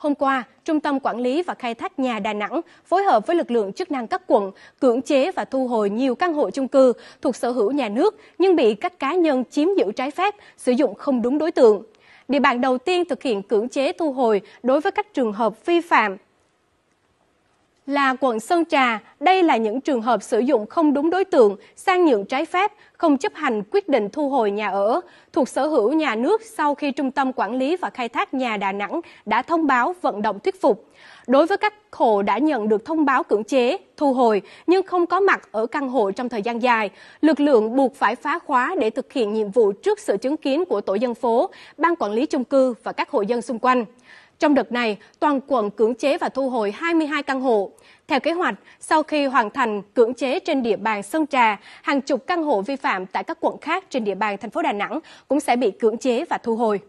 Hôm qua, Trung tâm Quản lý và Khai thác nhà Đà Nẵng phối hợp với lực lượng chức năng các quận cưỡng chế và thu hồi nhiều căn hộ chung cư thuộc sở hữu nhà nước nhưng bị các cá nhân chiếm giữ trái phép, sử dụng không đúng đối tượng. Địa bàn đầu tiên thực hiện cưỡng chế thu hồi đối với các trường hợp vi phạm là quận Sơn Trà, đây là những trường hợp sử dụng không đúng đối tượng, sang nhượng trái phép, không chấp hành quyết định thu hồi nhà ở thuộc sở hữu nhà nước sau khi Trung tâm Quản lý và Khai thác nhà Đà Nẵng đã thông báo vận động thuyết phục. Đối với các hộ đã nhận được thông báo cưỡng chế, thu hồi nhưng không có mặt ở căn hộ trong thời gian dài, lực lượng buộc phải phá khóa để thực hiện nhiệm vụ trước sự chứng kiến của tổ dân phố, ban quản lý chung cư và các hộ dân xung quanh. Trong đợt này, toàn quận cưỡng chế và thu hồi 22 căn hộ. Theo kế hoạch, sau khi hoàn thành cưỡng chế trên địa bàn Sơn Trà, hàng chục căn hộ vi phạm tại các quận khác trên địa bàn thành phố Đà Nẵng cũng sẽ bị cưỡng chế và thu hồi.